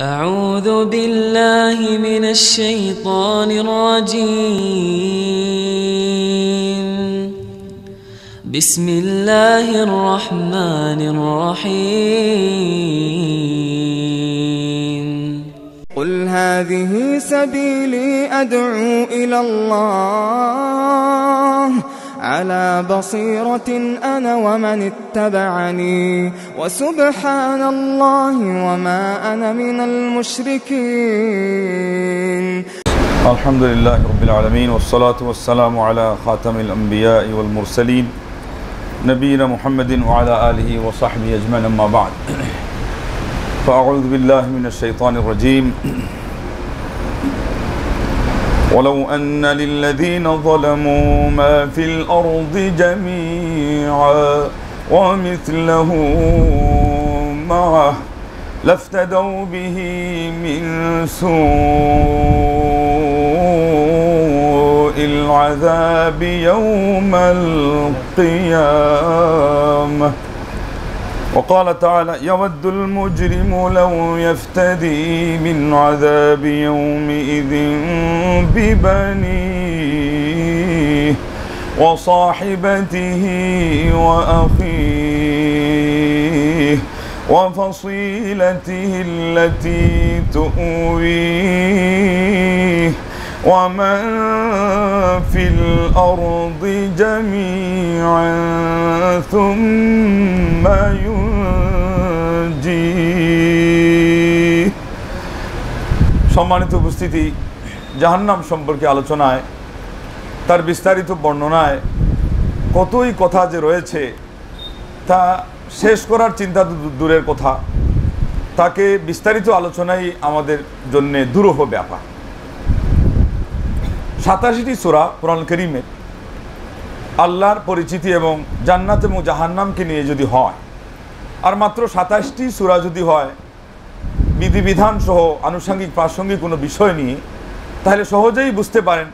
أعوذ بالله من الشيطان الرجيم بسم الله الرحمن الرحيم قل هذه سبيلي أدعو إلى الله على بصيرة أنا ومن اتبعني وسبحان الله وما أنا من المشركين الحمد لله رب العالمين والصلاة والسلام على خاتم الأنبياء والمرسلين نبينا محمد وعلى آله وصحبه أجمعين أما بعد فأعوذ بالله من الشيطان الرجيم ولو أن للذين ظلموا ما في الأرض جميعا ومثله معه لافتدوا به من سوء العذاب يوم القيامه وقال تعالى يود المجرم لو يفتدي من عذاب يومئذ ببنيه وصاحبته وأخيه وفصيلته التي تؤويه ومن في الأرض جميعا ثم সম্মানিত উপস্থিতি জাহান্নাম সম্পর্কে আলোচনায় তার বিস্তারিত বর্ণনায় কতই কথা যে রয়েছে তা শেষ করার চিন্তা দূরের কথা তাকে বিস্তারিত আলোচনাই আমাদের জন্যে দুরূহ ব্যাপার সাতাশিটি সোরা কোরআন করিমের আল্লাহর পরিচিতি এবং জান্নাত এবং জাহান্নামকে নিয়ে যদি হয় আর মাত্র সাতাশটি সুরা যদি হয় বিধিবিধান সহ আনুষঙ্গিক প্রাসঙ্গিক কোনো বিষয় নিয়ে তাহলে সহজেই বুঝতে পারেন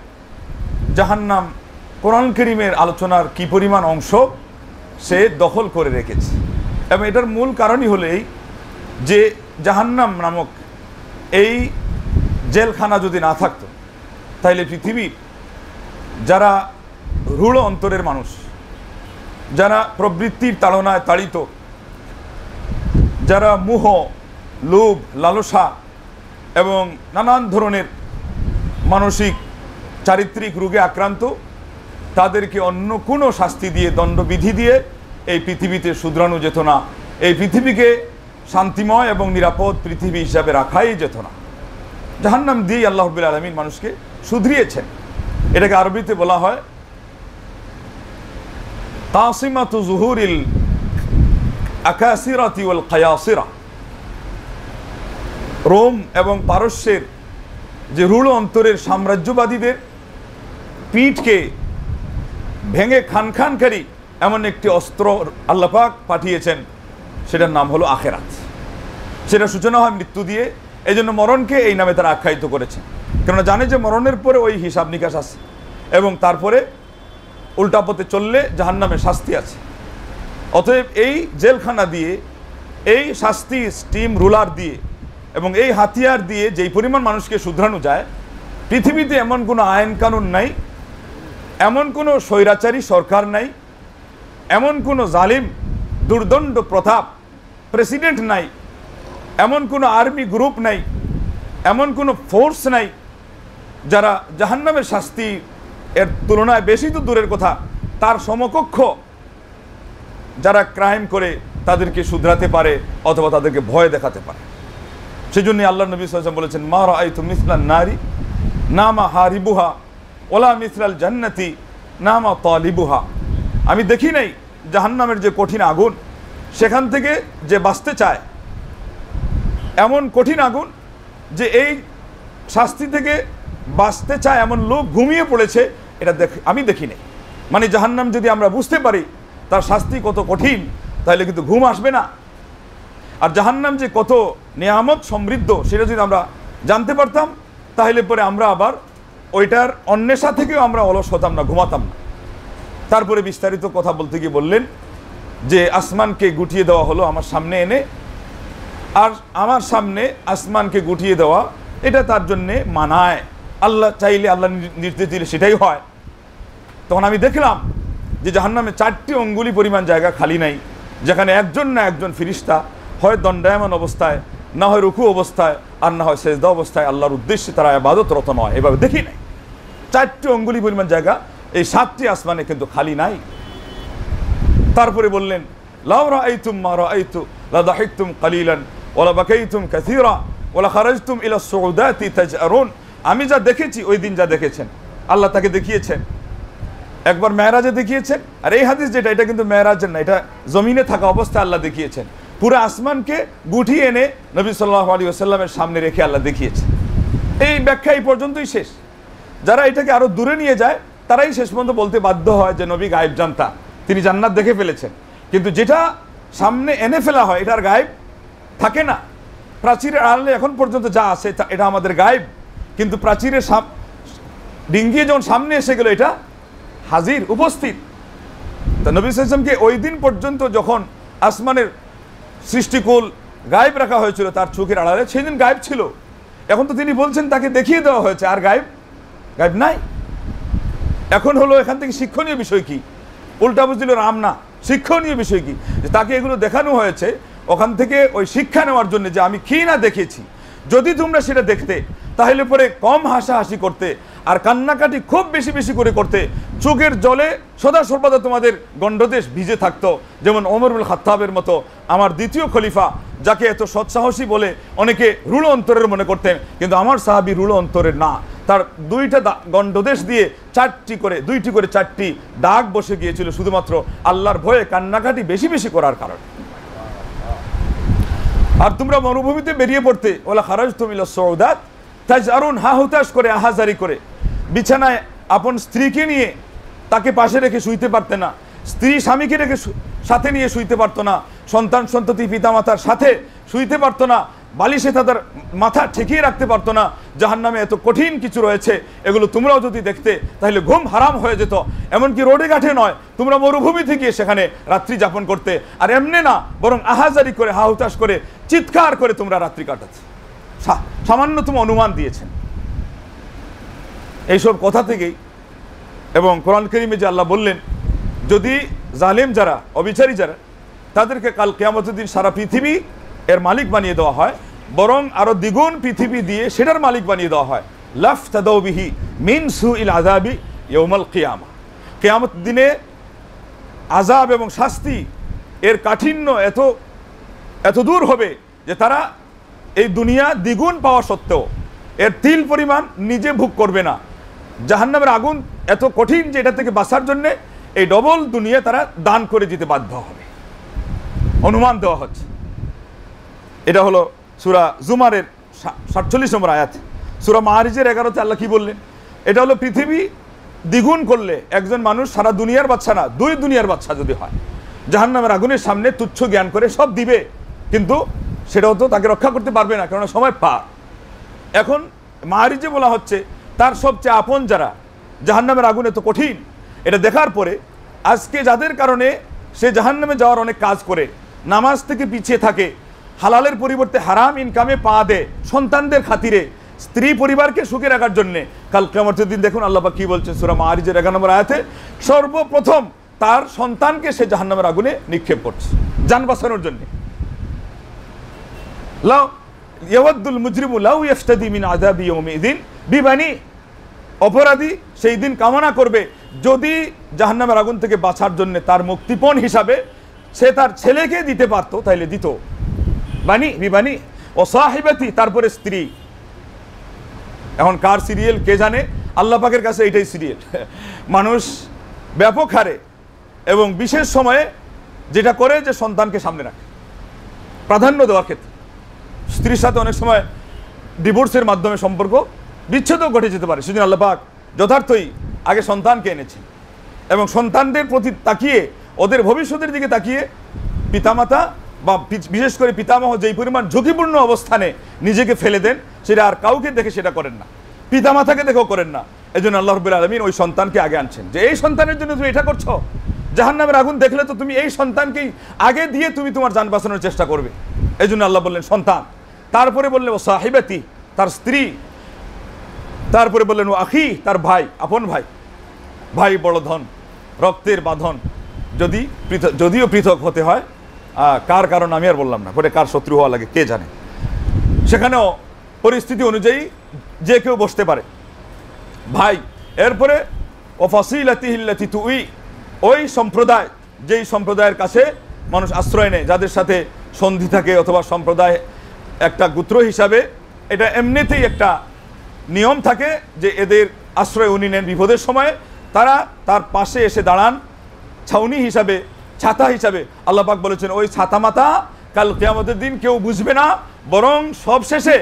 জাহান্নাম কোরআন করিমের আলোচনার কি পরিমাণ অংশ সে দখল করে রেখেছে এবং এটার মূল কারণই হলেই যে জাহান্নাম নামক এই জেলখানা যদি না থাকতো তাইলে পৃথিবীর যারা রূঢ় অন্তরের মানুষ যারা প্রবৃত্তির তাড়নায় তাড়িত যারা মুহ লোভ লালসা এবং নানান ধরনের মানসিক চারিত্রিক রোগে আক্রান্ত তাদেরকে অন্য কোনো শাস্তি দিয়ে দণ্ডবিধি দিয়ে এই পৃথিবীতে শুধরানো যেত না এই পৃথিবীকে শান্তিময় এবং নিরাপদ পৃথিবী হিসাবে রাখাই যেত না জাহান্নাম দিয়েই আল্লাহবুল আলমিন মানুষকে শুধরিয়েছেন এটাকে আরবিতে বলা হয় তাসিমাতু ইল আকাসিরাতি ওয়াল রোম এবং পারস্যের যে রূঢ় অন্তরের সাম্রাজ্যবাদীদের পিঠকে ভেঙে খান খানকারী এমন একটি অস্ত্র আল্লাপাক পাঠিয়েছেন সেটার নাম হলো আখেরাত সেটা সূচনা হয় মৃত্যু দিয়ে এই জন্য মরণকে এই নামে তারা আখ্যায়িত করেছে কেননা জানে যে মরণের পরে ওই হিসাব নিকাশ আছে এবং তারপরে উল্টা পথে চললে জাহান নামে শাস্তি আছে অতএব এই জেলখানা দিয়ে এই শাস্তি স্টিম রুলার দিয়ে এবং এই হাতিয়ার দিয়ে যেই পরিমাণ মানুষকে শুধরানো যায় পৃথিবীতে এমন কোনো আইন কানুন নাই এমন কোনো স্বৈরাচারী সরকার নাই এমন কোনো জালিম দুর্দণ্ড প্রথাপ প্রেসিডেন্ট নাই এমন কোনো আর্মি গ্রুপ নাই এমন কোনো ফোর্স নাই যারা জাহান্নামের শাস্তি এর তুলনায় বেশি তো দূরের কথা তার সমকক্ষ যারা ক্রাইম করে তাদেরকে শুধরাতে পারে অথবা তাদেরকে ভয় দেখাতে পারে সেই জন্য আল্লাহ নবী সাল্লাম বলেছেন মারা আইতু মিসলাল নারী নামা হারিবুহা ওলা মিসলাল জান্নাতি নামা তলিবুহা আমি দেখি নাই জাহান্নামের যে কঠিন আগুন সেখান থেকে যে বাঁচতে চায় এমন কঠিন আগুন যে এই শাস্তি থেকে বাঁচতে চায় এমন লোক ঘুমিয়ে পড়েছে এটা দেখ আমি দেখিনি মানে জাহান্নাম যদি আমরা বুঝতে পারি তার শাস্তি কত কঠিন তাহলে কিন্তু ঘুম আসবে না আর জাহান্নাম যে কত নিয়ামত সমৃদ্ধ সেটা যদি আমরা জানতে পারতাম তাহলে পরে আমরা আবার ওইটার অন্বেষা থেকেও আমরা অলস হতাম না ঘুমাতাম না তারপরে বিস্তারিত কথা বলতে গিয়ে বললেন যে আসমানকে গুটিয়ে দেওয়া হলো আমার সামনে এনে আর আমার সামনে আসমানকে গুটিয়ে দেওয়া এটা তার জন্যে মানায় আল্লাহ চাইলে আল্লাহ নির্দেশ দিলে সেটাই হয় তখন আমি দেখলাম যে জাহান্নামে চারটি অঙ্গুলি পরিমাণ জায়গা খালি নাই যেখানে একজন না একজন ফিরিস্তা হয় দণ্ডায়মান অবস্থায় না হয় রুকু অবস্থায় আর না হয় সেজদা অবস্থায় আল্লাহর উদ্দেশ্যে তারা আবাদতরত নয় এভাবে দেখি নাই চারটি অঙ্গুলি পরিমাণ জায়গা এই সাতটি আসমানে কিন্তু খালি নাই তারপরে বললেন লাউরা আইতুম মারা আইতু লাদাহিকতুম কালিলান ওলাবাকাইতুম কাসিরা ওলা খারাজতুম ইলা সৌদাতি তাজআরুন আমি যা দেখেছি ওই দিন যা দেখেছেন আল্লাহ তাকে দেখিয়েছেন একবার মেহরাজে দেখিয়েছেন আর এই হাদিস যেটা এটা কিন্তু মেহরাজের না এটা জমিনে থাকা অবস্থায় আল্লাহ দেখিয়েছেন পুরো আসমানকে গুঠিয়ে এনে নবী সাল্লাহ আলী আসাল্লামের সামনে রেখে আল্লাহ দেখিয়েছেন এই ব্যাখ্যা এই পর্যন্তই শেষ যারা এটাকে আরও দূরে নিয়ে যায় তারাই শেষ পর্যন্ত বলতে বাধ্য হয় যে নবী গায়েব জানতা তিনি জান্নাত দেখে ফেলেছেন কিন্তু যেটা সামনে এনে ফেলা হয় এটার গায়েব থাকে না প্রাচীরের আড়ালে এখন পর্যন্ত যা আছে এটা আমাদের গায়েব কিন্তু প্রাচীরের ডিঙ্গিয়ে যখন সামনে এসে গেল এটা হাজির উপস্থিত তা নবী সাইসলামকে ওই দিন পর্যন্ত যখন আসমানের সৃষ্টিকুল গায়েব রাখা হয়েছিল তার চোখের আড়ালে সেই দিন গায়েব ছিল এখন তো তিনি বলছেন তাকে দেখিয়ে দেওয়া হয়েছে আর গায়েব গায়েব নাই এখন হলো এখান থেকে শিক্ষণীয় বিষয় কি উল্টা বুঝছিল রাম না শিক্ষণীয় বিষয় কি তাকে এগুলো দেখানো হয়েছে ওখান থেকে ওই শিক্ষা নেওয়ার জন্য যে আমি কি না দেখেছি যদি তোমরা সেটা দেখতে তাহলে পরে কম হাসাহাসি করতে আর কান্নাকাটি খুব বেশি বেশি করে করতে চোখের জলে সদা সর্বদা তোমাদের গণ্ডদেশ ভিজে থাকতো যেমন অমরুল খাতাবের মতো আমার দ্বিতীয় খলিফা যাকে এত সৎসাহসী বলে অনেকে রুল অন্তরের মনে করতেন কিন্তু আমার সাহাবি রুল অন্তরের না তার দুইটা গণ্ডদেশ দিয়ে চারটি করে দুইটি করে চারটি দাগ বসে গিয়েছিল শুধুমাত্র আল্লাহর ভয়ে কান্নাকাটি বেশি বেশি করার কারণে আর তোমরা মরুভূমিতে বেরিয়ে পড়তে ওলা খারাজ তুমিল সৌদাত তাজ আরুন হা হুতাশ করে আহাজারি করে বিছানায় আপন স্ত্রীকে নিয়ে তাকে পাশে রেখে শুইতে পারতে না স্ত্রী স্বামীকে রেখে সাথে নিয়ে শুইতে পারতো না সন্তান সন্ততি পিতামাতার সাথে শুইতে পারতো না বালিশে তাদের মাথা ঠেকিয়ে রাখতে পারতো না জাহান নামে এত কঠিন কিছু রয়েছে এগুলো তোমরাও যদি দেখতে তাহলে ঘুম হারাম হয়ে যেত এমনকি রোডে ঘাটে নয় তোমরা মরুভূমি থেকে সেখানে রাত্রি যাপন করতে আর এমনি না বরং আহাজারি করে হাহুতাস করে চিৎকার করে তোমরা রাত্রি কাটাচ্ছ সামান্য তুমি অনুমান দিয়েছেন এইসব কথা থেকেই এবং কোরআন করিমে যে আল্লাহ বললেন যদি জালেম যারা অবিচারী যারা তাদেরকে কাল কেয়ামতের দিন সারা পৃথিবী এর মালিক বানিয়ে দেওয়া হয় বরং আরও দ্বিগুণ পৃথিবী দিয়ে সেটার মালিক বানিয়ে দেওয়া হয় লাফ তাদৌবিহি মিন সু ইল আজাবি ইউমাল কেয়ামা কেয়ামত দিনে আজাব এবং শাস্তি এর কাঠিন্য এত এত দূর হবে যে তারা এই দুনিয়া দ্বিগুণ পাওয়া সত্ত্বেও এর তিল পরিমাণ নিজে ভোগ করবে না জাহান্নামের আগুন এত কঠিন যে এটা থেকে বাঁচার জন্যে এই ডবল দুনিয়া তারা দান করে দিতে বাধ্য হবে অনুমান দেওয়া হচ্ছে এটা হলো সুরা জুমারের সাতচল্লিশ নম্বর আয়াত সুরা মাহারিজের এগারোতে আল্লাহ কি বললেন এটা হলো পৃথিবী দ্বিগুণ করলে একজন মানুষ সারা দুনিয়ার বাচ্চা না দুই দুনিয়ার বাচ্চা যদি হয় জাহান্নামের আগুনের সামনে তুচ্ছ জ্ঞান করে সব দিবে কিন্তু সেটাও তো তাকে রক্ষা করতে পারবে না কেননা সময় পা এখন মাহারিজে বলা হচ্ছে তার সবচেয়ে আপন যারা জাহান্নামের আগুনে তো কঠিন এটা দেখার পরে আজকে যাদের কারণে সে জাহান্নামে যাওয়ার অনেক কাজ করে নামাজ থেকে পিছিয়ে থাকে হালালের পরিবর্তে হারাম ইনকামে পা দেয় সন্তানদের খাতিরে স্ত্রী পরিবারকে সুখে রাখার জন্যে কাল কেমতের দিন দেখুন আল্লাহ কি বলছেন সুরাম আরিজের এগারো নম্বর আয়াতে সর্বপ্রথম তার সন্তানকে সে জাহান্নামের আগুনে নিক্ষেপ করছে যান বাঁচানোর জন্যে লাও ইয়াবুল মুজরিমু লাউ ইফতাদি মিন বিবানি অপরাধী সেই দিন কামনা করবে যদি জাহান্নামের আগুন থেকে বাঁচার জন্য তার মুক্তিপণ হিসাবে সে তার ছেলেকে দিতে পারতো তাইলে দিত বানি বিবানি ও সাহেবাতি তারপরে স্ত্রী এখন কার সিরিয়াল কে জানে আল্লাহ পাকের কাছে এটাই সিরিয়াল মানুষ ব্যাপক হারে এবং বিশেষ সময়ে যেটা করে যে সন্তানকে সামনে রাখে প্রাধান্য দেওয়ার ক্ষেত্রে স্ত্রীর সাথে অনেক সময় ডিভোর্সের মাধ্যমে সম্পর্ক বিচ্ছেদও ঘটে যেতে পারে সেদিন আল্লাহ পাক যথার্থই আগে সন্তানকে এনেছে এবং সন্তানদের প্রতি তাকিয়ে ওদের ভবিষ্যতের দিকে তাকিয়ে পিতামাতা বা বিশেষ করে পিতামহ যেই পরিমাণ ঝুঁকিপূর্ণ অবস্থানে নিজেকে ফেলে দেন সেটা আর কাউকে দেখে সেটা করেন না পিতামাতাকে দেখেও করেন না এই জন্য আল্লাহ রবুল আলমিন ওই সন্তানকে আগে আনছেন যে এই সন্তানের জন্য তুমি এটা করছো জাহান নামের আগুন দেখলে তো তুমি এই সন্তানকেই আগে দিয়ে তুমি তোমার যান বাঁচানোর চেষ্টা করবে এই জন্য আল্লাহ বললেন সন্তান তারপরে বললেন ও সাহিবাতি তার স্ত্রী তারপরে বললেন ও আখি তার ভাই আপন ভাই ভাই বড় ধন রক্তের বাঁধন যদি পৃথক যদিও পৃথক হতে হয় কার কারণ আমি আর বললাম না পরে কার শত্রু হওয়া লাগে কে জানে সেখানেও পরিস্থিতি অনুযায়ী যে কেউ বসতে পারে ভাই এরপরে ও ফসিলাতি তুই ওই সম্প্রদায় যেই সম্প্রদায়ের কাছে মানুষ আশ্রয় নেয় যাদের সাথে সন্ধি থাকে অথবা সম্প্রদায় একটা গুত্র হিসাবে এটা এমনিতেই একটা নিয়ম থাকে যে এদের আশ্রয় উনি নেন বিপদের সময় তারা তার পাশে এসে দাঁড়ান ছাউনি হিসাবে ছাতা হিসাবে আল্লাহ পাক বলেছেন ওই ছাতা মাতা কাল কেয়ামতের দিন কেউ বুঝবে না বরং সবশেষে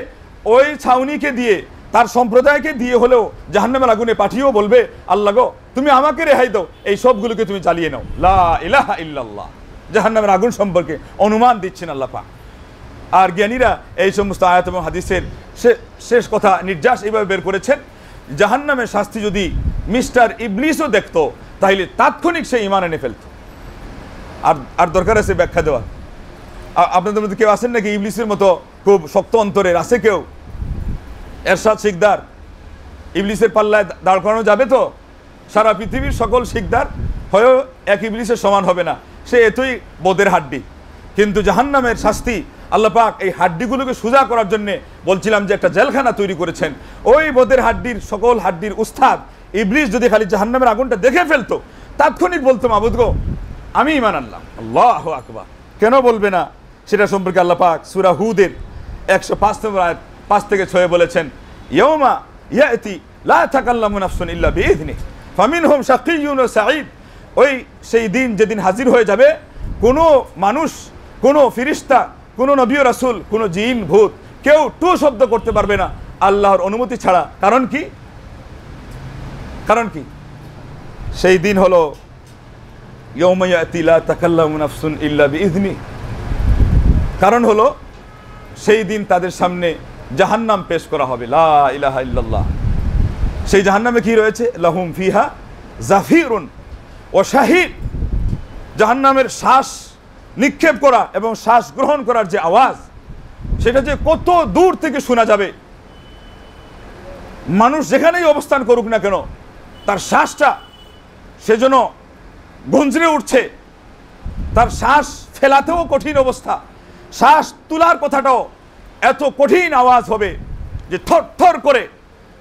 ওই ছাউনিকে দিয়ে তার সম্প্রদায়কে দিয়ে হলেও জাহান্নামের আগুনে পাঠিয়েও বলবে আল্লাহ গো তুমি আমাকে রেহাই দাও এই সবগুলোকে তুমি চালিয়ে নাও লা ইলাহ ইল্লাল্লাহ জাহান্নামের আগুন সম্পর্কে অনুমান দিচ্ছেন আল্লাহ পাক আর জ্ঞানীরা এই সমস্ত আয়াত এবং হাদিসের শেষ কথা নির্যাস এইভাবে বের করেছেন জাহান্নামের শাস্তি যদি মিস্টার ইবলিসও দেখত তাহলে তাৎক্ষণিক সে ইমান এনে ফেলত আর আর দরকার আছে ব্যাখ্যা দেওয়া আপনাদের মধ্যে কেউ আছেন নাকি ইবলিসের মতো খুব শক্ত অন্তরের আছে কেউ এরশাদ শিকদার ইবলিসের পাল্লায় দাঁড় করানো যাবে তো সারা পৃথিবীর সকল শিকদার হয়েও এক ইবলিসের সমান হবে না সে এতই বোধের হাড্ডি কিন্তু জাহান্নামের শাস্তি আল্লাহ পাক এই হাড্ডিগুলোকে সোজা করার জন্যে বলছিলাম যে একটা জেলখানা তৈরি করেছেন ওই বোধের হাড্ডির সকল হাড্ডির উস্তাদ ইবলিস যদি খালি জাহান্নামের আগুনটা দেখে ফেলতো তাৎক্ষণিক বলতো মাবুদ গো আমি ইমান আনলাম আল্লাহ আকবা কেন বলবে না সেটা সম্পর্কে আল্লাহ পাক সুরা হুদের একশো পাঁচ নম্বর আয়াত পাঁচ থেকে ছয়ে বলেছেন ইয়মা ইয়াতি লা থাকাল্লামু নাফসুন ইল্লা বিইذনি ফামিনহুম শাকিয়ুন ওয়া সাঈদ ওই সেই দিন যেদিন হাজির হয়ে যাবে কোনো মানুষ কোনো ফিরিস্তা কোনো নবী রাসুল কোনো জিন ভূত কেউ টু শব্দ করতে পারবে না আল্লাহর অনুমতি ছাড়া কারণ কি কারণ কি সেই দিন হলো ইয়ৌমাইয়াতিলাফসুন ইল্লা ইজনি কারণ হলো সেই দিন তাদের সামনে জাহান্নাম পেশ করা হবে লা ইলাহা ইল্লাল্লাহ সেই জাহান্নামে কি রয়েছে লাহুম ফিহা জাফিরুন ও শাহিদ জাহান্নামের শ্বাস নিক্ষেপ করা এবং শ্বাস গ্রহণ করার যে আওয়াজ সেটা যে কত দূর থেকে শোনা যাবে মানুষ যেখানেই অবস্থান করুক না কেন তার শ্বাসটা সেজন্য গঞ্জরে উঠছে তার শ্বাস ফেলাতেও কঠিন অবস্থা শ্বাস তোলার কথাটাও এত কঠিন আওয়াজ হবে যে থর থর করে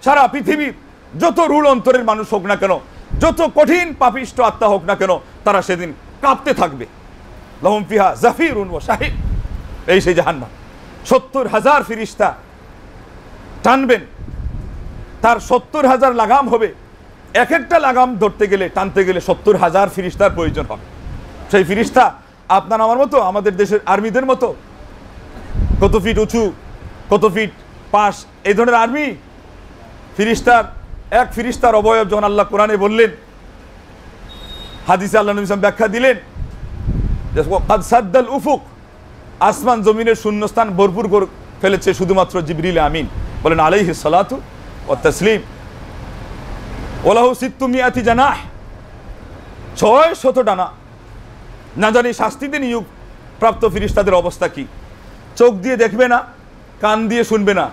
সারা পৃথিবীর যত রুল অন্তরের মানুষ হোক না কেন যত কঠিন পাপিষ্ট আত্মা হোক না কেন তারা সেদিন কাঁপতে থাকবে লহম পিহা জাফির উন ও শাহিদ এই সেই জাহান্ন সত্তর হাজার ফিরিস্তা টানবেন তার সত্তর হাজার লাগাম হবে এক একটা লাগাম ধরতে গেলে টানতে গেলে সত্তর হাজার ফিরিস্তার প্রয়োজন হবে সেই ফিরিস্তা আপনার আমার মতো আমাদের দেশের আর্মিদের মতো কত ফিট উঁচু কত ফিট পাশ এই ধরনের আর্মি ফিরিস্তার এক ফিরিস্তার অবয়ব যখন আল্লাহ কোরআনে বললেন হাদিসে আল্লাহ নবী ব্যাখ্যা দিলেন উফুক আসমান জমিনের শূন্যস্থান ভরপুর ফেলেছে শুধুমাত্র জিবরিল আমিন বলেন আলাইহি সালাতু ও তসলিম ওলাহু সিত্তুমিয়াতি জানা ছয় শত ডানা না জানি শাস্তিতে নিয়োগ প্রাপ্ত ফিরিস্তাদের অবস্থা কি চোখ দিয়ে দেখবে না কান দিয়ে শুনবে না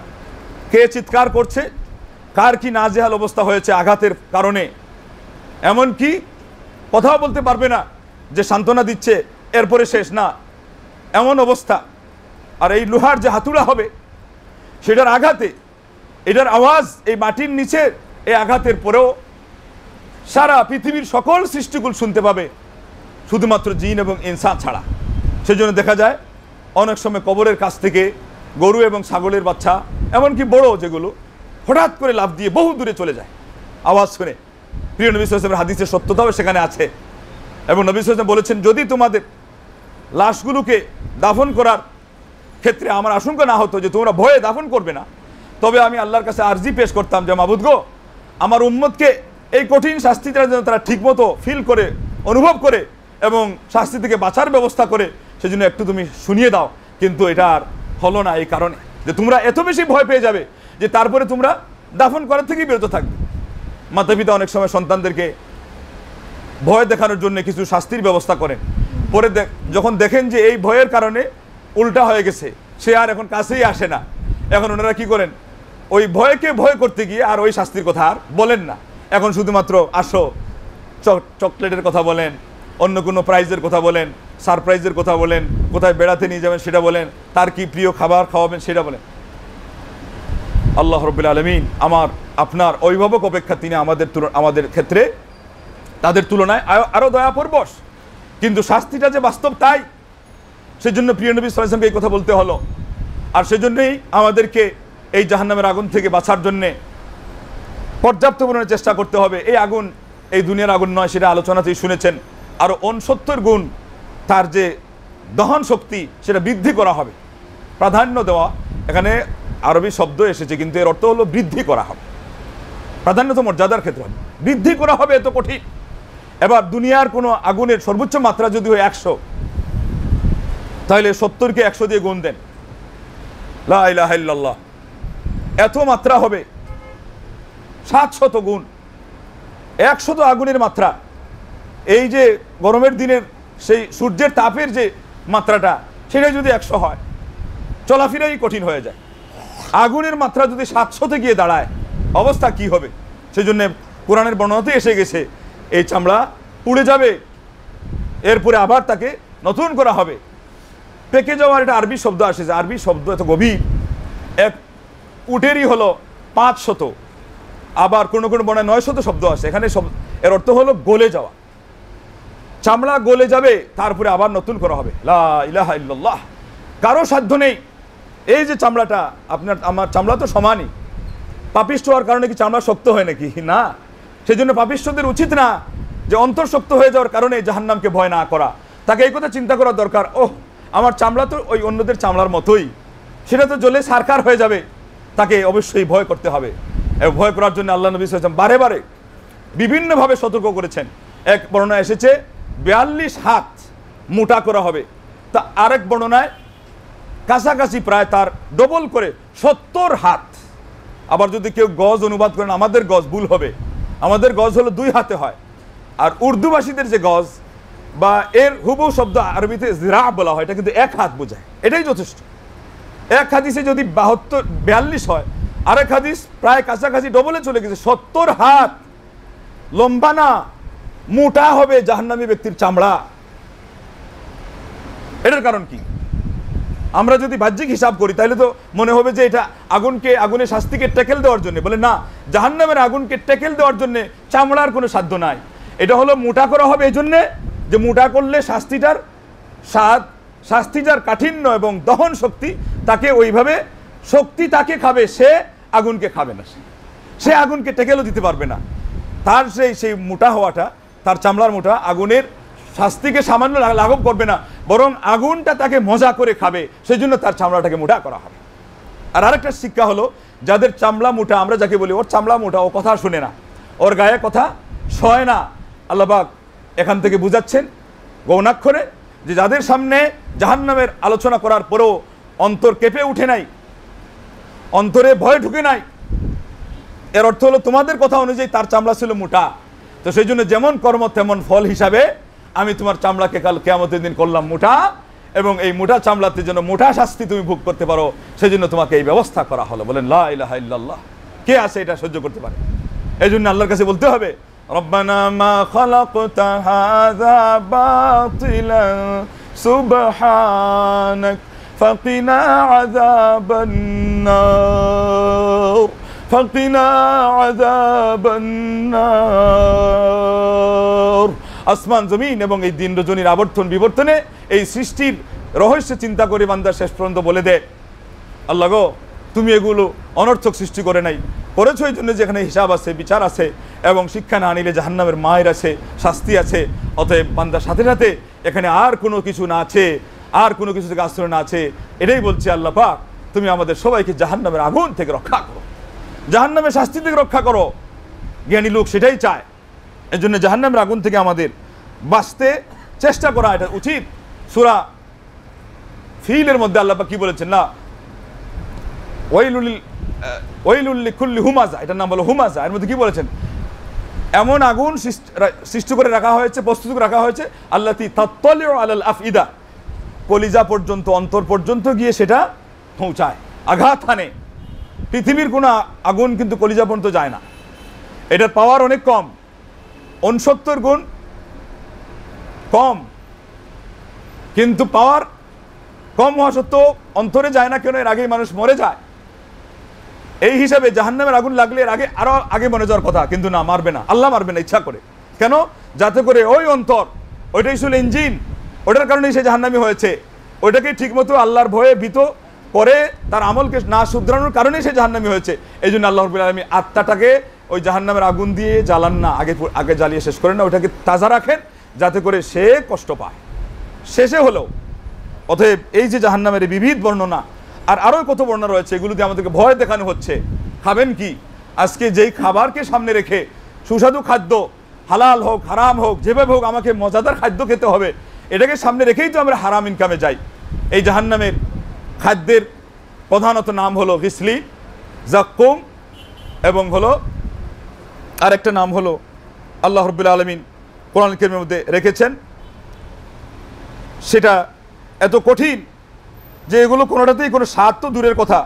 কে চিৎকার করছে কার কি নাজেহাল অবস্থা হয়েছে আঘাতের কারণে এমন কি কথাও বলতে পারবে না যে সান্ত্বনা দিচ্ছে এরপরে শেষ না এমন অবস্থা আর এই লোহার যে হাতুড়া হবে সেটার আঘাতে এটার আওয়াজ এই মাটির নিচে এই আঘাতের পরেও সারা পৃথিবীর সকল সৃষ্টিগুল শুনতে পাবে শুধুমাত্র জিন এবং ইনসান ছাড়া সেজন্য দেখা যায় অনেক সময় কবরের কাছ থেকে গরু এবং ছাগলের বাচ্চা এমনকি বড় যেগুলো হঠাৎ করে লাভ দিয়ে বহু দূরে চলে যায় আওয়াজ শুনে প্রিয় নবী সালামের হাদিসের সত্যতাও সেখানে আছে এবং নবী সালাম বলেছেন যদি তোমাদের লাশগুলোকে দাফন করার ক্ষেত্রে আমার আশঙ্কা না হতো যে তোমরা ভয়ে দাফন করবে না তবে আমি আল্লাহর কাছে আর্জি পেশ করতাম যে গো আমার উম্মতকে এই কঠিন শাস্তিটা যেন তারা ঠিকমতো ফিল করে অনুভব করে এবং শাস্তি থেকে বাঁচার ব্যবস্থা করে সেজন্য একটু তুমি শুনিয়ে দাও কিন্তু এটা আর হলো না এই কারণে যে তোমরা এত বেশি ভয় পেয়ে যাবে যে তারপরে তোমরা দাফন করার থেকেই বিরত থাকবে মাতা পিতা অনেক সময় সন্তানদেরকে ভয় দেখানোর জন্য কিছু শাস্তির ব্যবস্থা করেন পরে যখন দেখেন যে এই ভয়ের কারণে উল্টা হয়ে গেছে সে আর এখন কাছেই আসে না এখন ওনারা কি করেন ওই ভয়কে ভয় করতে গিয়ে আর ওই শাস্তির কথা আর বলেন না এখন শুধুমাত্র আসো চকলেটের কথা বলেন অন্য কোনো প্রাইজের কথা বলেন সারপ্রাইজের কথা বলেন কোথায় বেড়াতে নিয়ে যাবেন সেটা বলেন তার কি প্রিয় খাবার খাওয়াবেন সেটা বলেন আল্লাহ রবিল আলমিন আমার আপনার অভিভাবক অপেক্ষা তিনি আমাদের আমাদের ক্ষেত্রে তাদের তুলনায় আরও দয়া পরবশ কিন্তু শাস্তিটা যে বাস্তব তাই সেজন্য প্রিয় নবী সালামকে এই কথা বলতে হলো আর সেজন্যই আমাদেরকে এই জাহান্নামের আগুন থেকে বাঁচার জন্যে পর্যাপ্ত পরিমাণে চেষ্টা করতে হবে এই আগুন এই দুনিয়ার আগুন নয় সেটা আলোচনাতেই শুনেছেন আরও অনসত্তর গুণ তার যে দহন শক্তি সেটা বৃদ্ধি করা হবে প্রাধান্য দেওয়া এখানে আরবি শব্দ এসেছে কিন্তু এর অর্থ হলো বৃদ্ধি করা হবে প্রাধান্য তো মর্যাদার ক্ষেত্রে হবে বৃদ্ধি করা হবে এত কঠিন এবার দুনিয়ার কোনো আগুনের সর্বোচ্চ মাত্রা যদি হয় একশো তাহলে সত্তরকে একশো দিয়ে গুণ দেন লাহ এত মাত্রা হবে সাতশত গুণ একশত আগুনের মাত্রা এই যে গরমের দিনের সেই সূর্যের তাপের যে মাত্রাটা সেটাই যদি একশো হয় চলাফেরাই কঠিন হয়ে যায় আগুনের মাত্রা যদি সাতশোতে গিয়ে দাঁড়ায় অবস্থা কি হবে সেই জন্যে কোরআনের বর্ণনাতে এসে গেছে এই চামড়া পুড়ে যাবে এরপরে আবার তাকে নতুন করা হবে পেকে যাওয়ার একটা আরবি শব্দ আসে যে আরবি শব্দ এত গভীর এক উটেরই হলো পাঁচ শত আবার কোনো কোনো হয় নয় শত শব্দ আছে এখানে এর অর্থ হলো গলে যাওয়া চামড়া গলে যাবে তারপরে আবার নতুন করা হবে লাহ কারো সাধ্য নেই এই যে চামড়াটা আপনার আমার চামড়া তো সমানই পাপিষ্ট হওয়ার কারণে কি চামড়া শক্ত হয় নাকি না সেই জন্য পাপিষ্টদের উচিত না যে শক্ত হয়ে যাওয়ার কারণে জাহান্নামকে ভয় না করা তাকে এই কথা চিন্তা করা দরকার ওহ আমার চামড়া তো ওই অন্যদের চামড়ার মতোই সেটা তো জ্বলে সারকার হয়ে যাবে তাকে অবশ্যই ভয় করতে হবে এবং ভয় করার জন্য আল্লাহ নবী সাল্লাম বারে বারে বিভিন্নভাবে সতর্ক করেছেন এক বর্ণনা এসেছে বিয়াল্লিশ হাত মোটা করা হবে তা আরেক বর্ণনায় কাছাকাছি প্রায় তার ডবল করে সত্তর হাত আবার যদি কেউ গজ অনুবাদ করেন আমাদের গজ ভুল হবে আমাদের গজ হলো দুই হাতে হয় আর উর্দুভাষীদের যে গজ বা এর হুবু শব্দ আরবিতে জিরা বলা হয় এটা কিন্তু এক হাত বোঝায় এটাই যথেষ্ট এক হাদিসে যদি বাহাত্তর বিয়াল্লিশ হয় আরেক হাদিস প্রায় কাছাকাছি ডবলে চলে গেছে সত্তর হাত লম্বা না মোটা হবে জাহান্নামী ব্যক্তির চামড়া এটার কারণ কি আমরা যদি বাহ্যিক হিসাব করি তাহলে তো মনে হবে যে এটা আগুনকে আগুনের শাস্তিকে টেকেল দেওয়ার জন্য বলে না জাহান্নামের আগুনকে টেকেল দেওয়ার জন্য চামড়ার কোনো সাধ্য নাই এটা হলো মোটা করা হবে এই জন্যে যে মোটা করলে শাস্তিটার স্বাদ শাস্তি যার কাঠিন্য এবং দহন শক্তি তাকে ওইভাবে শক্তি তাকে খাবে সে আগুনকে খাবে না সে আগুনকে টেকেলো দিতে পারবে না তার সেই সেই মোটা হওয়াটা তার চামড়ার মোটা আগুনের শাস্তিকে সামান্য লাঘব করবে না বরং আগুনটা তাকে মজা করে খাবে সেই জন্য তার চামড়াটাকে মোটা করা হবে আর আরেকটা শিক্ষা হলো যাদের চামড়া মোটা আমরা যাকে বলি ওর চামড়া মোটা ও কথা শুনে না ওর গায়ে কথা সয় না আল্লাহবাক এখান থেকে বুঝাচ্ছেন গৌণাক্ষরে যে যাদের সামনে জাহান্নামের আলোচনা করার পরেও অন্তর কেঁপে উঠে নাই অন্তরে ভয় ঢুকে নাই এর অর্থ হলো তোমাদের কথা অনুযায়ী তার চামড়া ছিল মোটা তো সেই জন্য যেমন কর্ম তেমন ফল হিসাবে আমি তোমার চামড়াকে কাল কেয়ামতের দিন করলাম মোটা এবং এই মোটা চামড়াতে যেন মোটা শাস্তি তুমি ভোগ করতে পারো সেই জন্য তোমাকে এই ব্যবস্থা করা হলো বলেন লাহ কে আছে এটা সহ্য করতে পারে এই জন্য আল্লাহর কাছে বলতে হবে ربنا ما خلقت هذا باطلا سبحانك فقنا عذاب النار فقنا عذاب النار আসমান জমিন এবং এই দিন রজনীর আবর্তন বিবর্তনে এই সৃষ্টির রহস্য চিন্তা করে বান্দা শেষ পর্যন্ত বলে দে আল্লাহ গো তুমি এগুলো অনর্থক সৃষ্টি করে নাই পড়েছ ওই জন্য যেখানে হিসাব আছে বিচার আছে এবং শিক্ষা না নিলে জাহান্নামের মায়ের আছে শাস্তি আছে অতএব বান্দার সাথে সাথে এখানে আর কোনো কিছু না আছে আর কোনো কিছু থেকে আশ্রয় না আছে এটাই বলছি আল্লাহ পাক তুমি আমাদের সবাইকে জাহান্নামের আগুন থেকে রক্ষা করো জাহান্নামের শাস্তি থেকে রক্ষা করো জ্ঞানী লোক সেটাই চায় এর জন্য জাহান্নামের আগুন থেকে আমাদের বাঁচতে চেষ্টা করা এটা উচিত সুরা ফিলের মধ্যে আল্লাপা কি বলেছেন না ওয়াইলুল ওইলুল্লি খুল্লি হুমাজা এটার নাম বলো হুমাজা এর মধ্যে কি বলেছেন এমন আগুন সৃষ্টি করে রাখা হয়েছে প্রস্তুত করে রাখা হয়েছে আল্লাহ তাত্তলিও আলাল আফিদা কলিজা পর্যন্ত অন্তর পর্যন্ত গিয়ে সেটা পৌঁছায় আঘাত হানে পৃথিবীর কোনো আগুন কিন্তু কলিজা পর্যন্ত যায় না এটার পাওয়ার অনেক কম উনসত্তর গুণ কম কিন্তু পাওয়ার কম হওয়া সত্ত্বেও অন্তরে যায় না কেন এর আগেই মানুষ মরে যায় এই হিসাবে জাহান্নামের আগুন লাগলে আগে আরও আগে মনে যাওয়ার কথা কিন্তু না মারবে না আল্লাহ মারবে না ইচ্ছা করে কেন যাতে করে ওই অন্তর ওইটাই শুধু ইঞ্জিন ওটার কারণেই সে জাহান্নামি হয়েছে ওইটাকে ঠিকমতো আল্লাহর ভয়ে ভীত করে তার আমলকে না শুধরানোর কারণেই সে জাহান্নামি হয়েছে এই জন্য আল্লাহ রবুল আলমী আত্মাটাকে ওই জাহান্নামের আগুন দিয়ে জ্বালান না আগে আগে জ্বালিয়ে শেষ করেন না ওটাকে তাজা রাখেন যাতে করে সে কষ্ট পায় শেষে হলেও অতএব এই যে জাহান্নামের বিবিধ বর্ণনা আর আরও কত বর্ণনা রয়েছে এগুলোতে আমাদেরকে ভয় দেখানো হচ্ছে খাবেন কি আজকে যেই খাবারকে সামনে রেখে সুস্বাদু খাদ্য হালাল হোক হারাম হোক যেভাবে হোক আমাকে মজাদার খাদ্য খেতে হবে এটাকে সামনে রেখেই তো আমরা হারাম ইনকামে যাই এই জাহান্নামের খাদ্যের প্রধানত নাম হলো ঘিসলি জাক্কুম এবং হলো আরেকটা নাম হলো আল্লাহ রবুল্লা আলমিন কোরআন কেমের মধ্যে রেখেছেন সেটা এত কঠিন যে এগুলো কোনোটাতেই কোনো স্বাদ তো দূরের কথা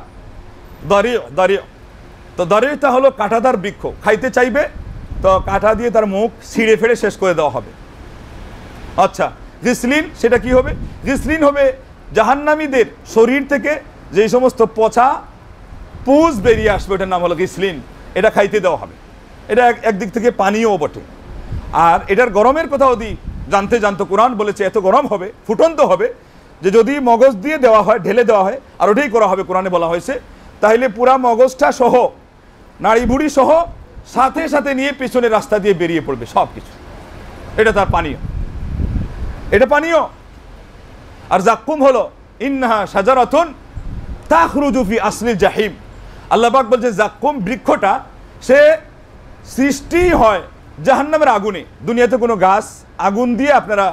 দাঁড়িয়ে দাঁড়িয়ে তো দাঁড়িয়েটা হলো কাঁটাদার বৃক্ষ খাইতে চাইবে তো কাঁটা দিয়ে তার মুখ ছিঁড়ে ফেড়ে শেষ করে দেওয়া হবে আচ্ছা রিসলিন সেটা কি হবে রিসলিন হবে জাহান্নামীদের শরীর থেকে যেই সমস্ত পচা পুজ বেরিয়ে আসবে ওটার নাম হলো রিসলিন এটা খাইতে দেওয়া হবে এটা একদিক থেকে পানীয় বটে আর এটার গরমের কথাও দিই জানতে জানতো কোরআন বলেছে এত গরম হবে ফুটন্ত হবে যে যদি মগজ দিয়ে দেওয়া হয় ঢেলে দেওয়া হয় আর ওটাই করা হবে কোরআনে বলা হয়েছে তাহলে পুরা মগজটা সহ নারী বুড়ি সহ সাথে সাথে নিয়ে পেছনে রাস্তা দিয়ে বেরিয়ে পড়বে সব কিছু এটা তার পানীয় এটা পানীয় আর জাক্কুম হলো ইন্নাহা সাজারতন তাহরুজুফি আসলিল জাহিম আল্লাহবাক বলছে জাক্কুম বৃক্ষটা সে সৃষ্টি হয় জাহান্নামের আগুনে দুনিয়াতে কোনো গাছ আগুন দিয়ে আপনারা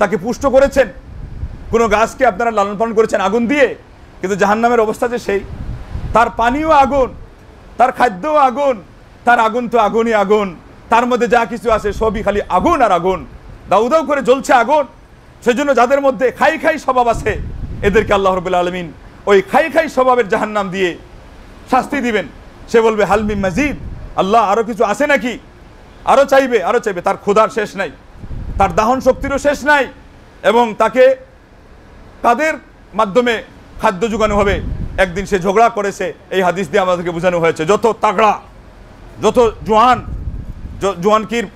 তাকে পুষ্ট করেছেন কোনো গাছকে আপনারা লালন পালন করেছেন আগুন দিয়ে কিন্তু জাহান্নামের অবস্থা যে সেই তার পানিও আগুন তার খাদ্যও আগুন তার আগুন তো আগুনই আগুন তার মধ্যে যা কিছু আছে সবই খালি আগুন আর আগুন দাউ দাউ করে জ্বলছে আগুন সেজন্য যাদের মধ্যে খাই খাই স্বভাব আছে এদেরকে আল্লাহ রবুল্লা আলমিন ওই খাই খাই স্বভাবের জাহান্নাম দিয়ে শাস্তি দিবেন সে বলবে হালমি মজিদ আল্লাহ আরও কিছু আছে নাকি আরও চাইবে আরও চাইবে তার ক্ষুধার শেষ নাই তার দাহন শক্তিরও শেষ নাই এবং তাকে তাদের মাধ্যমে খাদ্য যোগানো হবে একদিন সে ঝগড়া করেছে এই হাদিস দিয়ে আমাদেরকে বোঝানো হয়েছে যত তাগড়া যত জোয়ান জোয়ানকির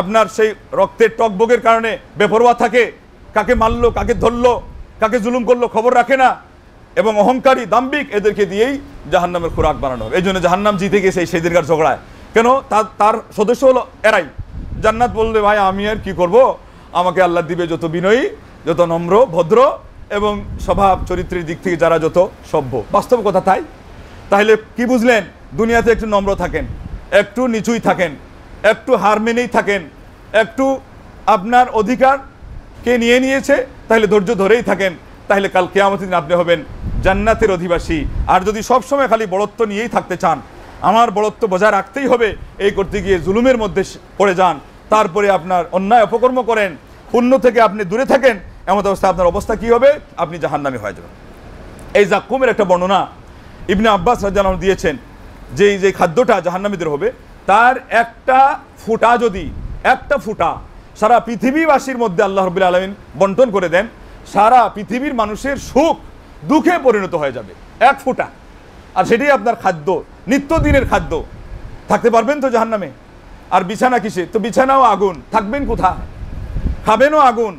আপনার সেই রক্তের টকবগের কারণে বেপরোয়া থাকে কাকে মারলো কাকে ধরলো কাকে জুলুম করলো খবর রাখে না এবং অহংকারী দাম্বিক এদেরকে দিয়েই জাহান্নামের খোরাক বানানো হবে এই জন্য জাহান্নাম জিতে গেছে সেই দিনকার ঝগড়ায় কেন তার তার সদস্য হলো এরাই জান্নাত বললে ভাই আমি আর কি করব আমাকে আল্লাহ দিবে যত বিনয়ী যত নম্র ভদ্র এবং স্বভাব চরিত্রের দিক থেকে যারা যত সভ্য বাস্তব কথা তাই তাহলে কি বুঝলেন দুনিয়াতে একটু নম্র থাকেন একটু নিচুই থাকেন একটু হার মেনেই থাকেন একটু আপনার অধিকার কে নিয়ে নিয়েছে তাহলে ধৈর্য ধরেই থাকেন তাহলে কাল কেয়ামতি দিন আপনি হবেন জান্নাতের অধিবাসী আর যদি সবসময় খালি বড়ত্ব নিয়েই থাকতে চান আমার বড়ত্ব বজায় রাখতেই হবে এই করতে গিয়ে জুলুমের মধ্যে পড়ে যান তারপরে আপনার অন্যায় অপকর্ম করেন পুণ্য থেকে আপনি দূরে থাকেন এমন অবস্থায় আপনার অবস্থা কী হবে আপনি জাহান্নামি হয়ে যাবেন এই জাকুমের একটা বর্ণনা ইবনে আব্বাস রাজালাম দিয়েছেন যে এই যে খাদ্যটা জাহান্নামীদের হবে তার একটা ফুটা যদি একটা ফুটা সারা পৃথিবীবাসীর মধ্যে আল্লাহ রবিল্লা আলমিন বন্টন করে দেন সারা পৃথিবীর মানুষের সুখ দুঃখে পরিণত হয়ে যাবে এক ফুটা আর সেটাই আপনার খাদ্য নিত্যদিনের খাদ্য থাকতে পারবেন তো জাহান্নামে আর বিছানা কিসে তো বিছানাও আগুন থাকবেন কোথা খাবেনও আগুন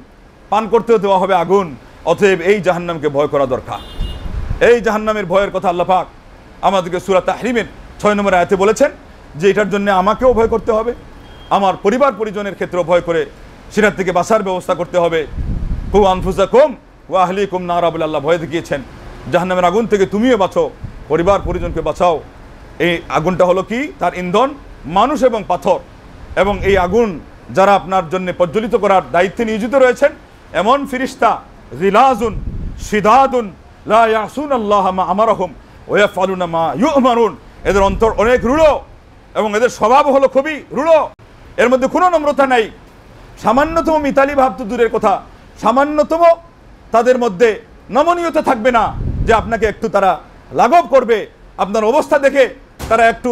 পান করতেও দেওয়া হবে আগুন অতএব এই জাহান্নামকে ভয় করা দরকার এই জাহান্নামের ভয়ের কথা আল্লাহ পাক আমাদেরকে সুরাত তাহরিমের ছয় নম্বর আয়াতে বলেছেন যে এটার জন্য আমাকেও ভয় করতে হবে আমার পরিবার পরিজনের ক্ষেত্রেও ভয় করে সেটার থেকে বাঁচার ব্যবস্থা করতে হবে কু আনফুজা কুম ও আহলি কুম না রাবুল আল্লাহ ভয় দেখিয়েছেন জাহান্নামের আগুন থেকে তুমিও বাঁচো পরিবার পরিজনকে বাঁচাও এই আগুনটা হলো কি তার ইন্ধন মানুষ এবং পাথর এবং এই আগুন যারা আপনার জন্য প্রজ্বলিত করার দায়িত্বে নিয়োজিত রয়েছেন এমন ফিরিস্তা রিলাজুন সিদাদুন লাসুন আল্লাহ আমারহম ওয়া ফালুনা মা ইউ এদের অন্তর অনেক রূঢ় এবং এদের স্বভাব হলো খুবই রূঢ় এর মধ্যে কোনো নম্রতা নাই সামান্যতম মিতালি ভাব তো দূরের কথা সামান্যতম তাদের মধ্যে নমনীয়তা থাকবে না যে আপনাকে একটু তারা লাঘব করবে আপনার অবস্থা দেখে তারা একটু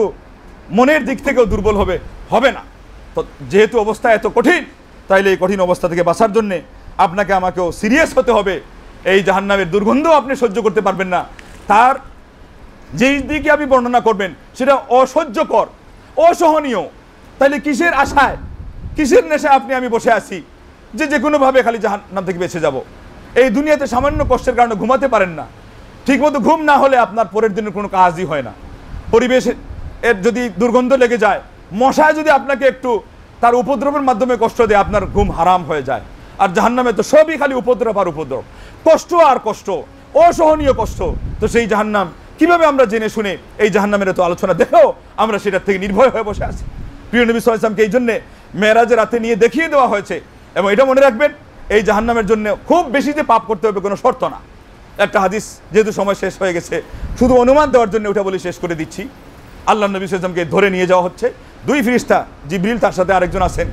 মনের দিক থেকেও দুর্বল হবে হবে না তো যেহেতু অবস্থা এত কঠিন তাইলে এই কঠিন অবস্থা থেকে বাঁচার জন্যে আপনাকে আমাকেও সিরিয়াস হতে হবে এই জাহান্নামের দুর্গন্ধ আপনি সহ্য করতে পারবেন না তার যেই দিকে আপনি বর্ণনা করবেন সেটা অসহ্যকর অসহনীয় তাহলে কিসের আশায় কিসের নেশায় আপনি আমি বসে আছি যে যে কোনোভাবে খালি জাহান্নাম থেকে বেঁচে যাব। এই দুনিয়াতে সামান্য কষ্টের কারণে ঘুমাতে পারেন না ঠিকমতো ঘুম না হলে আপনার পরের দিনের কোনো কাজই হয় না পরিবেশ এর যদি দুর্গন্ধ লেগে যায় মশায় যদি আপনাকে একটু তার উপদ্রবের মাধ্যমে কষ্ট দেয় আপনার ঘুম হারাম হয়ে যায় আর জাহান নামে তো সবই খালি উপদ্রব আর উপদ্রব কষ্ট আর কষ্ট অসহনীয় কষ্ট তো সেই জাহান নাম কিভাবে আমরা জেনে শুনে এই জাহান নামের এত আলোচনা দেখেও আমরা সেটার থেকে নির্ভয় হয়ে বসে আছি প্রিয় নবী সাল্লামকে এই জন্যে মেয়েরাজের রাতে নিয়ে দেখিয়ে দেওয়া হয়েছে এবং এটা মনে রাখবেন এই জাহান নামের জন্য খুব বেশি যে পাপ করতে হবে কোনো শর্ত না একটা হাদিস যেহেতু সময় শেষ হয়ে গেছে শুধু অনুমান দেওয়ার জন্য ওটা বলে শেষ করে দিচ্ছি আল্লাহ নবী সালামকে ধরে নিয়ে যাওয়া হচ্ছে দুই ফিরিস্তা জিবরিল তার সাথে আরেকজন আছেন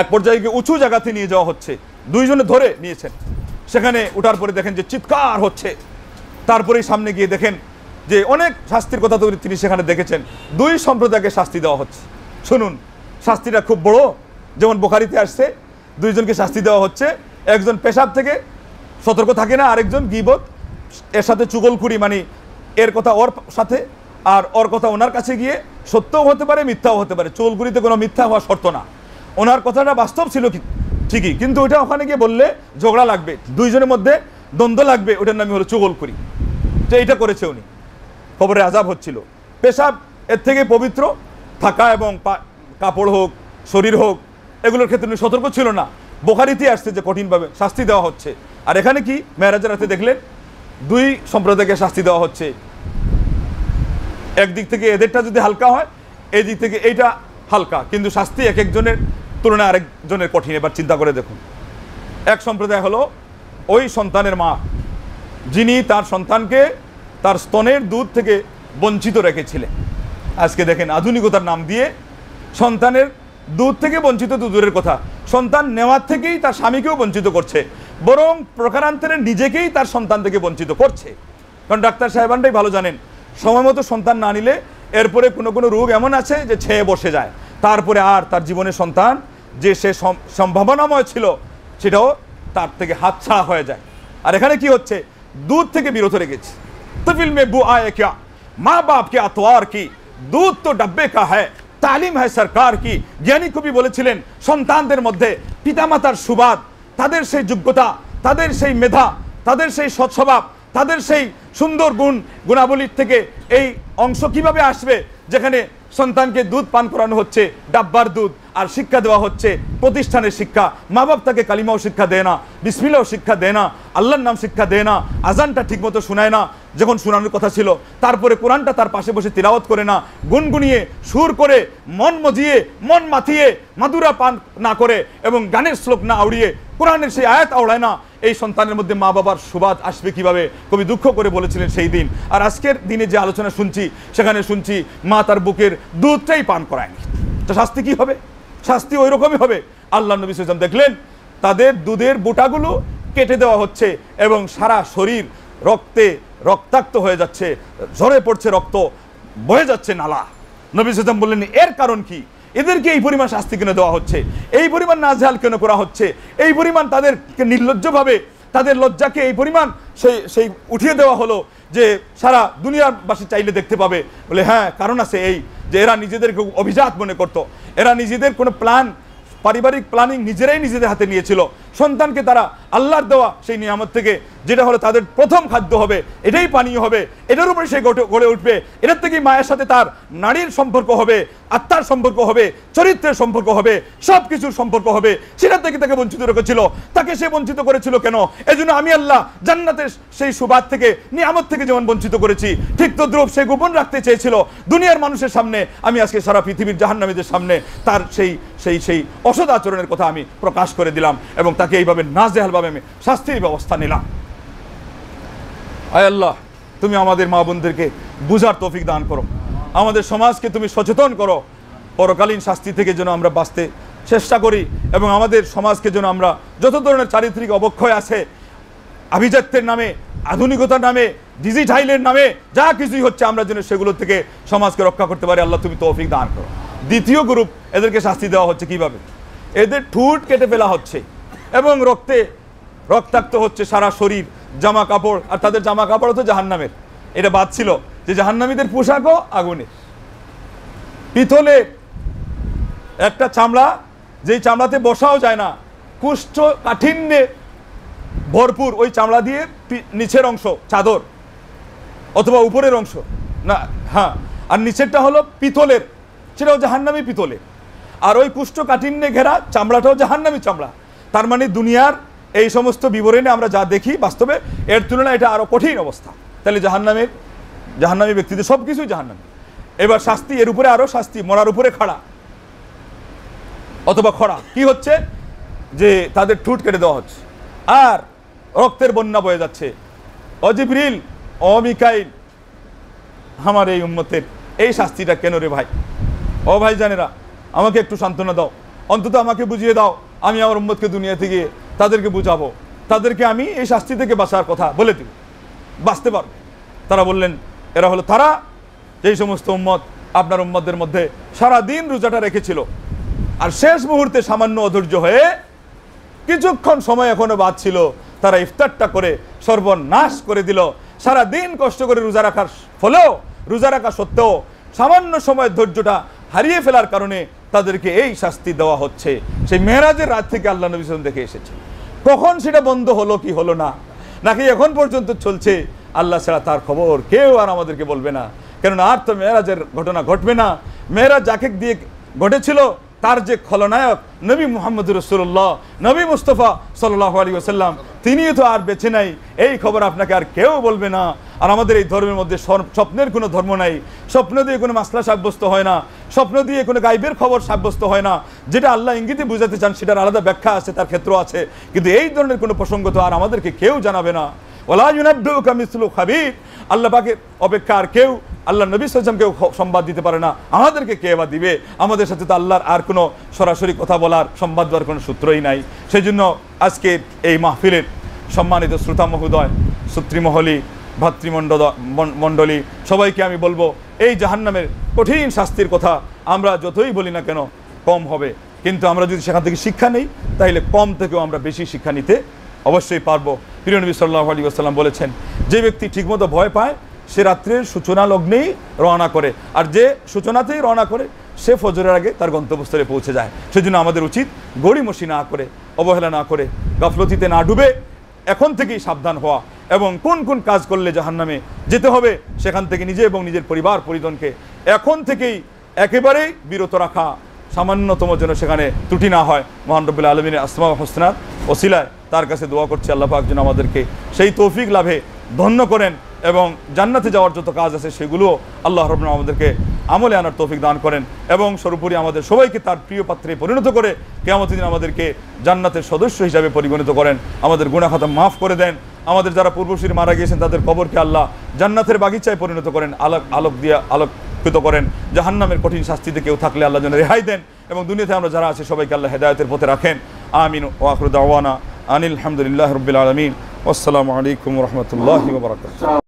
এক পর্যায়ে গিয়ে উঁচু জায়গাতে নিয়ে যাওয়া হচ্ছে দুইজনে ধরে নিয়েছেন সেখানে উঠার পরে দেখেন যে চিৎকার হচ্ছে তারপরেই সামনে গিয়ে দেখেন যে অনেক শাস্তির কথা তৈরি তিনি সেখানে দেখেছেন দুই সম্প্রদায়কে শাস্তি দেওয়া হচ্ছে শুনুন শাস্তিটা খুব বড় যেমন বোখারিতে আসছে দুইজনকে শাস্তি দেওয়া হচ্ছে একজন পেশাব থেকে সতর্ক থাকে না আরেকজন গিবত এর সাথে চুগলখুরি মানে এর কথা ওর সাথে আর ওর কথা ওনার কাছে গিয়ে সত্যও হতে পারে মিথ্যাও হতে পারে চুগলখুরিতে কোনো মিথ্যা হওয়া শর্ত না ওনার কথাটা বাস্তব ছিল ঠিকই কিন্তু ওটা ওখানে গিয়ে বললে ঝগড়া লাগবে দুইজনের মধ্যে দ্বন্দ্ব লাগবে ওটার নামই হলো চুগল করি তো এইটা করেছে উনি খবরে আজাব হচ্ছিল পেশাব এর থেকে পবিত্র থাকা এবং কাপড় হোক শরীর হোক এগুলোর ক্ষেত্রে উনি সতর্ক ছিল না বোখারিতে আসছে যে কঠিনভাবে শাস্তি দেওয়া হচ্ছে আর এখানে কি মেহরাজের হাতে দেখলেন দুই সম্প্রদায়কে শাস্তি দেওয়া হচ্ছে একদিক থেকে এদেরটা যদি হালকা হয় এই দিক থেকে এইটা হালকা কিন্তু শাস্তি এক একজনের তুলনায় আরেকজনের কঠিন এবার চিন্তা করে দেখুন এক সম্প্রদায় হলো ওই সন্তানের মা যিনি তার সন্তানকে তার স্তনের দুধ থেকে বঞ্চিত রেখেছিলেন আজকে দেখেন আধুনিকতার নাম দিয়ে সন্তানের দুধ থেকে বঞ্চিত তো দূরের কথা সন্তান নেওয়ার থেকেই তার স্বামীকেও বঞ্চিত করছে বরং প্রকারান্তরে নিজেকেই তার সন্তান থেকে বঞ্চিত করছে কারণ ডাক্তার সাহেবানটাই ভালো জানেন সময় মতো সন্তান না নিলে এরপরে কোনো কোনো রোগ এমন আছে যে ছেয়ে বসে যায় তারপরে আর তার জীবনের সন্তান যে সে সম্ভাবনাময় ছিল সেটাও তার থেকে হাতছাড়া হয়ে যায় আর এখানে কি হচ্ছে দুধ থেকে বিরত রেখেছে তো ফিল্মে বু আয় কেয়া মা বাপ কে আর কি দুধ তো ডাব্বে কা হ্যায় তালিম হ্যায় সরকার কি জ্ঞানী কবি বলেছিলেন সন্তানদের মধ্যে পিতামাতার সুবাদ তাদের সেই যোগ্যতা তাদের সেই মেধা তাদের সেই সৎস্বভাব তাদের সেই সুন্দর গুণ গুণাবলীর থেকে এই অংশ কিভাবে আসবে যেখানে সন্তানকে দুধ পান করানো হচ্ছে ডাব্বার দুধ আর শিক্ষা দেওয়া হচ্ছে প্রতিষ্ঠানের শিক্ষা মা বাপ তাকে কালিমাও শিক্ষা দেয় না বিসমিলাও শিক্ষা দেয় না আল্লাহর নাম শিক্ষা দেয় না আজানটা ঠিকমতো শোনায় না যখন শোনানোর কথা ছিল তারপরে কোরআনটা তার পাশে বসে তিলাওয়াত করে না গুনগুনিয়ে সুর করে মন মজিয়ে মন মাথিয়ে মাদুরা পান না করে এবং গানের শ্লোক না আউড়িয়ে কোরআনের সেই আয়াত আওড়ায় না এই সন্তানের মধ্যে মা বাবার সুবাদ আসবে কিভাবে কবি দুঃখ করে বলেছিলেন সেই দিন আর আজকের দিনে যে আলোচনা শুনছি সেখানে শুনছি মা তার বুকের দুধটাই পান করায়নি তো শাস্তি কি হবে শাস্তি ওই রকমই হবে আল্লাহ নবী সাল্লাম দেখলেন তাদের দুধের বোটাগুলো কেটে দেওয়া হচ্ছে এবং সারা শরীর রক্তে রক্তাক্ত হয়ে যাচ্ছে ঝরে পড়ছে রক্ত বয়ে যাচ্ছে নালা নবী সাল্লাম বললেন এর কারণ কি এদেরকে এই পরিমাণ শাস্তি কেন দেওয়া হচ্ছে এই পরিমাণ নাজহাল কেন করা হচ্ছে এই পরিমাণ তাদেরকে নির্লজ্জভাবে তাদের লজ্জাকে এই পরিমাণ সেই সেই উঠিয়ে দেওয়া হলো যে সারা দুনিয়ারবাসী চাইলে দেখতে পাবে বলে হ্যাঁ কারণ আছে এই যে এরা নিজেদেরকে অভিজাত মনে করত। এরা নিজেদের কোনো প্ল্যান পারিবারিক প্ল্যানিং নিজেরাই নিজেদের হাতে নিয়েছিল সন্তানকে তারা আল্লাহর দেওয়া সেই নিয়ামত থেকে যেটা হলো তাদের প্রথম খাদ্য হবে এটাই পানীয় হবে এটার উপরে সে গড়ে উঠবে এটার থেকেই মায়ের সাথে তার নারীর সম্পর্ক হবে আত্মার সম্পর্ক হবে চরিত্রের সম্পর্ক হবে সব কিছুর সম্পর্ক হবে সেটা থেকে তাকে বঞ্চিত রেখেছিল তাকে সে বঞ্চিত করেছিল কেন এজন্য আমি আল্লাহ জান্নাতের সেই সুবাদ থেকে নিয়ামত থেকে যেমন বঞ্চিত করেছি ঠিক তো দ্রুপ সে গোপন রাখতে চেয়েছিল দুনিয়ার মানুষের সামনে আমি আজকে সারা পৃথিবীর জাহান্নামীদের সামনে তার সেই সেই সেই অসদ আচরণের কথা আমি প্রকাশ করে দিলাম এবং তাকে এইভাবে নাজেহালভাবে আমি শাস্তির ব্যবস্থা নিলাম আয় আল্লাহ তুমি আমাদের মা বোনদেরকে বুঝার তৌফিক দান করো আমাদের সমাজকে তুমি সচেতন করো পরকালীন শাস্তি থেকে যেন আমরা বাঁচতে চেষ্টা করি এবং আমাদের সমাজকে যেন আমরা যত ধরনের চারিত্রিক অবক্ষয় আছে আভিজাত্যের নামে আধুনিকতার নামে ডিজিটাইলের নামে যা কিছুই হচ্ছে আমরা যেন সেগুলো থেকে সমাজকে রক্ষা করতে পারি আল্লাহ তুমি তৌফিক দান করো দ্বিতীয় গ্রুপ এদেরকে শাস্তি দেওয়া হচ্ছে কিভাবে এদের ঠুট কেটে ফেলা হচ্ছে এবং রক্তে রক্তাক্ত হচ্ছে সারা শরীর জামা কাপড় আর তাদের জামা কাপড়ও তো জাহান্নামের এটা বাদ ছিল যে জাহান্নামীদের পোশাকও আগুনে পিথলে একটা চামড়া যেই চামড়াতে বসাও যায় না কুষ্ঠ কাঠিন্যে ভরপুর ওই চামড়া দিয়ে নিচের অংশ চাদর অথবা উপরের অংশ না হ্যাঁ আর নিচেরটা হলো পিতলের সেটাও জাহান্নামি পিতলের আর ওই কুষ্ঠ কাঠিন্যে ঘেরা চামড়াটাও জাহান্নামি চামড়া তার মানে দুনিয়ার এই সমস্ত বিবরণে আমরা যা দেখি বাস্তবে এর তুলনায় এটা আরও কঠিন অবস্থা তাহলে জাহান্নামের জাহান্নামী ব্যক্তিদের সব কিছুই জাহান্নামী এবার শাস্তি এর উপরে আরও শাস্তি মরার উপরে খাড়া অথবা খরা কি হচ্ছে যে তাদের ঠুট কেটে দেওয়া হচ্ছে আর রক্তের বন্যা বয়ে যাচ্ছে অজিব্রিল অমিকাইল আমার এই উন্মতের এই শাস্তিটা কেন রে ভাই ও ভাই জানেরা আমাকে একটু সান্ত্বনা দাও অন্তত আমাকে বুঝিয়ে দাও আমি আমার উম্মদকে দুনিয়া থেকে তাদেরকে বুঝাবো তাদেরকে আমি এই শাস্তি থেকে বাঁচার কথা বলে দিব বাঁচতে পারবে তারা বললেন এরা হলো তারা এই সমস্ত উম্মত আপনার উম্মদের মধ্যে সারা দিন রোজাটা রেখেছিল আর শেষ মুহূর্তে সামান্য অধৈর্য হয়ে কিছুক্ষণ সময় এখনও বাদ ছিল তারা ইফতারটা করে সর্বনাশ করে দিল সারা দিন কষ্ট করে রোজা রাখার ফলেও রোজা রাখা সত্ত্বেও সামান্য সময় ধৈর্যটা হারিয়ে ফেলার কারণে তাদেরকে এই শাস্তি দেওয়া হচ্ছে সেই মেয়েরাজের রাত থেকে আল্লাহ নবী সালাম দেখে এসেছে কখন সেটা বন্ধ হলো কি হলো না নাকি এখন পর্যন্ত চলছে আল্লাহ ছাড়া তার খবর কেউ আর আমাদেরকে বলবে না কেননা আর তো মেয়েরাজের ঘটনা ঘটবে না মেয়েরাজ যাকে দিয়ে ঘটেছিল তার যে খলনায়ক নবী মোহাম্মদ রসুল্লাহ নবী মুস্তফা সাল্লাহ আলী ওসাল্লাম তিনিও তো আর বেছে নাই এই খবর আপনাকে আর কেউ বলবে না আর আমাদের এই ধর্মের মধ্যে স্বপ্নের কোনো ধর্ম নাই স্বপ্ন দিয়ে কোনো মাসলা সাব্যস্ত হয় না স্বপ্ন দিয়ে কোনো গাইবের খবর সাব্যস্ত হয় না যেটা আল্লাহ ইঙ্গিতে বুঝাতে চান সেটার আলাদা ব্যাখ্যা আছে তার ক্ষেত্র আছে কিন্তু এই ধরনের কোনো প্রসঙ্গ তো আর আমাদেরকে কেউ জানাবে না ওলা ইউনাব্দ কামিসুল খাবির আল্লাহ পাকে অপেক্ষা আর কেউ আল্লাহ নবী সাল্লাম কেউ সংবাদ দিতে পারে না আমাদেরকে কে বা দিবে আমাদের সাথে তো আল্লাহর আর কোনো সরাসরি কথা বলার সংবাদ দেওয়ার কোনো সূত্রই নাই সেই জন্য আজকে এই মাহফিলের সম্মানিত শ্রোতা মহোদয় সুত্রিমহলি ভাতৃমণ্ডল মণ্ডলী সবাইকে আমি বলবো এই জাহান্নামের কঠিন শাস্তির কথা আমরা যতই বলি না কেন কম হবে কিন্তু আমরা যদি সেখান থেকে শিক্ষা নেই তাহলে কম থেকেও আমরা বেশি শিক্ষা নিতে অবশ্যই পারবো প্রিয় নবী সাল্লাহ আলী আসসালাম বলেছেন যে ব্যক্তি ঠিকমতো ভয় পায় সে রাত্রির সূচনা লগ্নেই রওনা করে আর যে সূচনাতেই রওনা করে সে ফজরের আগে তার গন্তব্যস্থলে পৌঁছে যায় সেজন্য আমাদের উচিত গড়িমসি না করে অবহেলা না করে গাফলতিতে না ডুবে এখন থেকেই সাবধান হওয়া এবং কোন কোন কাজ করলে জাহান নামে যেতে হবে সেখান থেকে নিজে এবং নিজের পরিবার পরিজনকে এখন থেকেই একেবারেই বিরত রাখা সামান্যতম যেন সেখানে ত্রুটি না হয় মহানরবুল্লা আলমিনের আসমা হোসনাদ ওসিলায় তার কাছে দোয়া করছে আল্লাহ পাক যেন আমাদেরকে সেই তৌফিক লাভে ধন্য করেন এবং জান্নাতে যাওয়ার যত কাজ আছে সেগুলো আল্লাহ রব আমাদেরকে আমলে আনার তৌফিক দান করেন এবং সর্বোপরি আমাদের সবাইকে তার প্রিয় পাত্রে পরিণত করে কেমন দিন আমাদেরকে জান্নাতের সদস্য হিসাবে পরিগণিত করেন আমাদের গুণাখাতা মাফ করে দেন আমাদের যারা পূর্বশীর মারা গিয়েছেন তাদের কবরকে আল্লাহ জান্নাতের বাগিচায় পরিণত করেন আলোক আলোক দিয়ে আলোকিত করেন জাহান্নামের কঠিন শাস্তিতে কেউ থাকলে আল্লাহ যেন রেহাই দেন এবং দুনিয়াতে আমরা যারা আছি সবাইকে আল্লাহ হেদায়তের পথে রাখেন আমিন ওয়াকরুদ্দাওয়ানা আনিল আলহামদুলিল্লাহ রবিল আলমিন আসসালামু আলাইকুম রহমতুল্লাহ বরাকাত